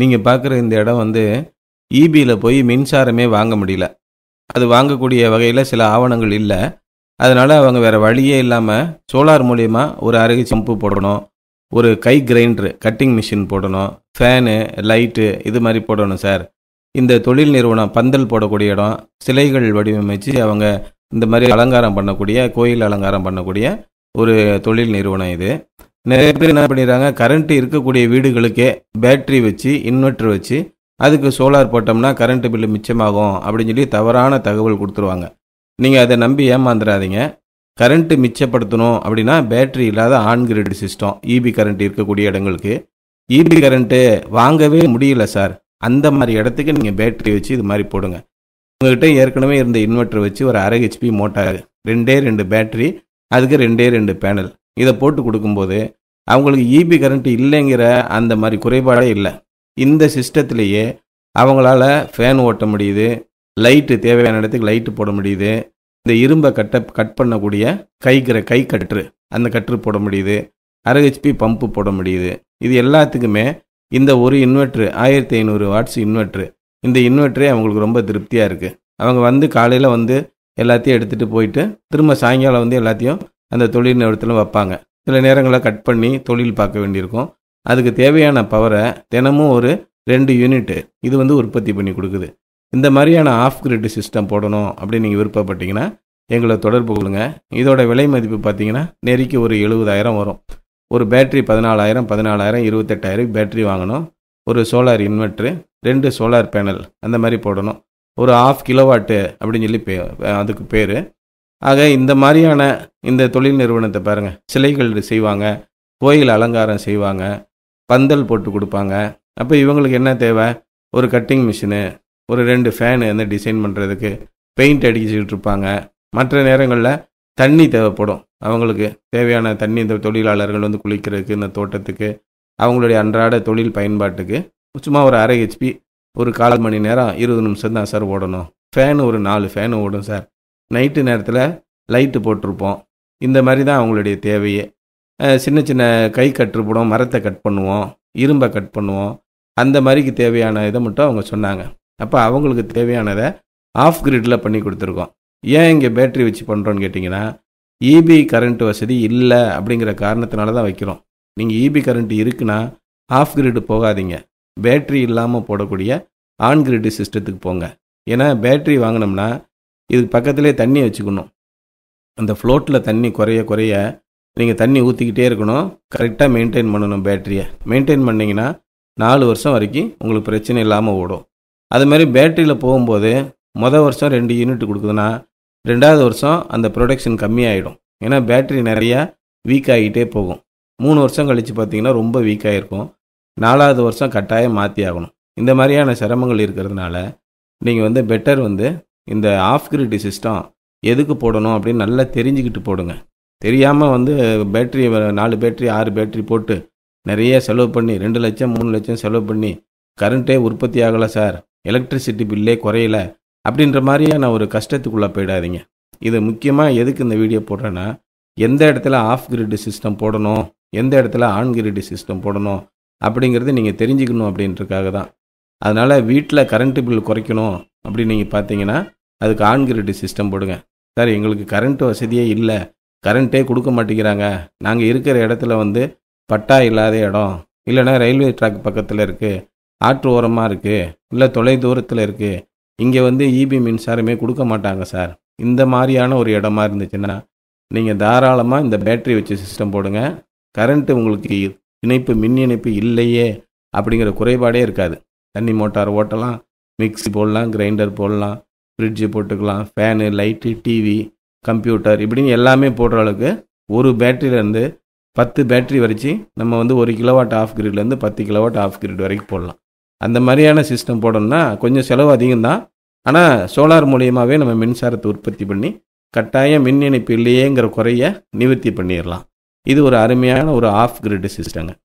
நீங்கள் பார்க்குற இந்த இடம் வந்து இபியில் e போய் மின்சாரமே வாங்க முடியல அது வாங்கக்கூடிய வகையில் சில ஆவணங்கள் இல்லை அதனால் அவங்க வேறு வழியே இல்லாமல் சோலார் மூலிமா ஒரு அருகி சம்பு போடணும் ஒரு கை கிரைண்டரு கட்டிங் மிஷின் போடணும் ஃபேனு லைட்டு இது மாதிரி போடணும் சார் இந்த தொழில் நிறுவனம் பந்தல் போடக்கூடிய இடம் சிலைகள் வடிவமைச்சு அவங்க இந்த மாதிரி அலங்காரம் பண்ணக்கூடிய கோயில் அலங்காரம் பண்ணக்கூடிய ஒரு தொழில் நிறுவனம் இது நிறைய பேர் என்ன பண்ணிடுறாங்க கரண்ட் இருக்கக்கூடிய வீடுகளுக்கே பேட்ரி வச்சு இன்வெர்டர் வச்சு அதுக்கு சோலார் போட்டோம்னா கரண்ட் பில்லு மிச்சமாகும் அப்படின்னு சொல்லி தவறான தகவல் கொடுத்துருவாங்க நீங்கள் அதை நம்பி ஏமாந்துடாதீங்க கரண்ட்டு மிச்சப்படுத்தணும் அப்படின்னா பேட்ரி இல்லாத ஆன்கிரிட் சிஸ்டம் இபி கரண்ட் இருக்கக்கூடிய இடங்களுக்கு இபி e கரண்ட்டு வாங்கவே முடியல சார் அந்த மாதிரி இடத்துக்கு நீங்கள் பேட்ரி வச்சு இது மாதிரி போடுங்க உங்கள்கிட்ட ஏற்கனவே இருந்த இன்வெர்டர் வச்சு ஒரு அரை ஹெச்பி மோட்டார் ரெண்டே ரெண்டு பேட்ரி அதுக்கு ரெண்டே ரெண்டு பேனல் இதை போட்டு கொடுக்கும்போது அவங்களுக்கு இபி e கரண்ட் இல்லைங்கிற அந்த மாதிரி குறைபாடே இல்லை இந்த சிஸ்டத்திலேயே அவங்களால ஃபேன் ஓட்ட முடியுது லைட்டு தேவையான இடத்துக்கு லைட்டு போட முடியுது இந்த இரும்பை கட்ட கட் பண்ணக்கூடிய கைக்கிற கை கற்று அந்த கற்று போட முடியுது அரஹெச்பி பம்பு போட முடியுது இது எல்லாத்துக்குமே இந்த ஒரு இன்வெர்ட்ரு ஆயிரத்தி ஐநூறு வாட்ஸ் இன்வெர்ட்ரு இந்த இன்வெர்ட்ரே அவங்களுக்கு ரொம்ப திருப்தியாக இருக்குது அவங்க வந்து காலையில் வந்து எல்லாத்தையும் எடுத்துகிட்டு போயிட்டு திரும்ப சாயங்காலம் வந்து எல்லாத்தையும் அந்த தொழில் நிறுவனத்தில் வைப்பாங்க சில நேரங்களில் கட் பண்ணி தொழில் பார்க்க வேண்டியிருக்கும் அதுக்கு தேவையான பவரை தினமும் ஒரு ரெண்டு யூனிட்டு இது வந்து உற்பத்தி பண்ணி கொடுக்குது இந்த மாதிரியான ஆஃப் கிரிட் சிஸ்டம் போடணும் அப்படின்னு நீங்கள் விருப்பப்பட்டீங்கன்னா எங்களை தொடர்பு கொள்ளுங்க இதோட விலை மதிப்பு பார்த்தீங்கன்னா நெறிக்கு ஒரு எழுபதாயிரம் வரும் ஒரு பேட்ரி பதினாலாயிரம் பதினாலாயிரம் இருபத்தெட்டாயிரம் பேட்ரி வாங்கணும் ஒரு சோலார் இன்வெர்ட்ரு ரெண்டு சோலார் பேனல் அந்த மாதிரி போடணும் ஒரு ஆஃப் கிலோவாட்டு அப்படின்னு சொல்லி பே அதுக்கு பேர் ஆக இந்த மாதிரியான இந்த தொழில் நிறுவனத்தை பாருங்கள் சிலைகள் செய்வாங்க கோயில் அலங்காரம் செய்வாங்க பந்தல் போட்டு கொடுப்பாங்க அப்போ இவங்களுக்கு என்ன தேவை ஒரு கட்டிங் மிஷினு ஒரு ரெண்டு ஃபேனு வந்து டிசைன் பண்ணுறதுக்கு பெயிண்ட் அடிச்சுக்கிட்டு இருப்பாங்க மற்ற நேரங்களில் தண்ணி தேவைப்படும் அவங்களுக்கு தேவையான தண்ணி இந்த தொழிலாளர்கள் வந்து குளிக்கிறதுக்கு இந்த தோட்டத்துக்கு அவங்களுடைய அன்றாட தொழில் பயன்பாட்டுக்கு சும்மா ஒரு அரை ஹெச்பி ஒரு கால் மணி நேரம் இருபது நிமிஷம் தான் சார் ஓடணும் ஃபேனு ஒரு நாலு ஃபேனு ஓடும் சார் நைட்டு நேரத்தில் லைட்டு போட்டிருப்போம் இந்த மாதிரி தான் அவங்களுடைய தேவையே சின்ன சின்ன கை கட்டுப்படும் மரத்தை கட் பண்ணுவோம் இரும்பை கட் பண்ணுவோம் அந்த மாதிரிக்கு தேவையான இதை மட்டும் அவங்க சொன்னாங்க அப்போ அவங்களுக்கு தேவையானதை ஆஃப் கிரிட்டில் பண்ணி கொடுத்துருக்கோம் ஏன் இங்கே பேட்ரி வச்சு பண்ணுறோன்னு கேட்டிங்கன்னா இபி e கரண்ட் வசதி இல்லை அப்படிங்கிற காரணத்தினால தான் வைக்கிறோம் நீங்கள் இபி கரண்ட் இருக்குன்னா ஆஃப் கிரிடு போகாதீங்க பேட்ரி இல்லாமல் போடக்கூடிய ஆன் சிஸ்டத்துக்கு போங்க ஏன்னா பேட்ரி வாங்கினோம்னா இதுக்கு பக்கத்துலேயே தண்ணி வச்சுக்கணும் அந்த ஃப்ளோட்டில் தண்ணி குறைய குறைய நீங்கள் தண்ணி ஊற்றிக்கிட்டே இருக்கணும் கரெக்டாக மெயின்டைன் பண்ணணும் பேட்டரியை மெயின்டைன் பண்ணிங்கன்னா நாலு வருஷம் வரைக்கும் உங்களுக்கு பிரச்சனை இல்லாமல் ஓடும் அதுமாதிரி பேட்டரியில் போகும்போது மொதல் வருஷம் ரெண்டு யூனிட் கொடுக்குதுன்னா ரெண்டாவது வருஷம் அந்த ப்ரொடக்ஷன் கம்மியாகிடும் ஏன்னா பேட்டரி நிறையா வீக் ஆகிட்டே போகும் மூணு வருஷம் கழித்து பார்த்திங்கன்னா ரொம்ப வீக் ஆகிருக்கும் நாலாவது வருஷம் கட்டாயம் மாற்றி ஆகணும் இந்த மாதிரியான சிரமங்கள் இருக்கிறதுனால நீங்கள் வந்து பெட்டர் வந்து இந்த ஆஃப் கிரிட் சிஸ்டம் எதுக்கு போடணும் அப்படின்னு நல்லா தெரிஞ்சுக்கிட்டு போடுங்க தெரியாமல் வந்து பேட்ரி நாலு பேட்ரி ஆறு பேட்ரி போட்டு நிறைய செலவு பண்ணி ரெண்டு லட்சம் மூணு லட்சம் செலவு பண்ணி கரண்ட்டே உற்பத்தி ஆகலை சார் எலக்ட்ரிசிட்டி பில்லே குறையல அப்படின்ற மாதிரியான ஒரு கஷ்டத்துக்குள்ளே போயிடாதீங்க இது முக்கியமாக எதுக்கு இந்த வீடியோ போடுறேன்னா எந்த இடத்துல ஆஃப் கிரிட்டு சிஸ்டம் போடணும் எந்த இடத்துல ஆன் கிரிட்டு சிஸ்டம் போடணும் அப்படிங்கிறது நீங்கள் தெரிஞ்சுக்கணும் அப்படின்றதுக்காக தான் அதனால் வீட்டில் கரண்ட்டு பில் குறைக்கணும் அப்படின்னு நீங்கள் பார்த்தீங்கன்னா அதுக்கு ஆன்கிரிட் சிஸ்டம் போடுங்க சார் எங்களுக்கு கரண்ட் வசதியே இல்லை கரண்ட்டே கொடுக்க மாட்டேங்கிறாங்க நாங்கள் இருக்கிற இடத்துல வந்து பட்டா இல்லாத இடம் இல்லைனா ரயில்வே ட்ராக் பக்கத்தில் இருக்குது ஆற்று ஓரமாக இருக்குது இல்லை தொலை தூரத்தில் இருக்குது இங்கே வந்து இபி e மின்சாரமே கொடுக்க மாட்டாங்க சார் இந்த மாதிரியான ஒரு இடமா இருந்துச்சுன்னா நீங்கள் தாராளமாக இந்த பேட்ரி வச்சு சிஸ்டம் போடுங்க கரண்ட்டு உங்களுக்கு இணைப்பு மின் இணைப்பு இல்லையே அப்படிங்கிற குறைபாடே இருக்காது தண்ணி மோட்டார் ஓட்டலாம் மிக்ஸி போடலாம் கிரைண்டர் போடலாம் ஃப்ரிட்ஜு போட்டுக்கலாம் ஃபேனு லைட்டு டிவி கம்ப்யூட்டர் இப்படின்னு எல்லாமே போடுற அளவுக்கு ஒரு பேட்டரியிலேருந்து பத்து பேட்ரி வரைச்சி நம்ம வந்து ஒரு கிலோவாட் ஆஃப் கிரிட்லேருந்து பத்து கிலோவாட் ஆஃப் கிரிட் வரைக்கும் போடலாம் அந்த மாதிரியான சிஸ்டம் போடணும்னா கொஞ்சம் செலவு அதிகம்தான் ஆனால் சோலார் மூலியமாகவே நம்ம மின்சாரத்தை உற்பத்தி பண்ணி கட்டாயம் மின் இணைப்பு இல்லையேங்கிற குறைய நிவர்த்தி பண்ணிடலாம் இது ஒரு அருமையான ஒரு ஆஃப் கிரிட் சிஸ்டங்க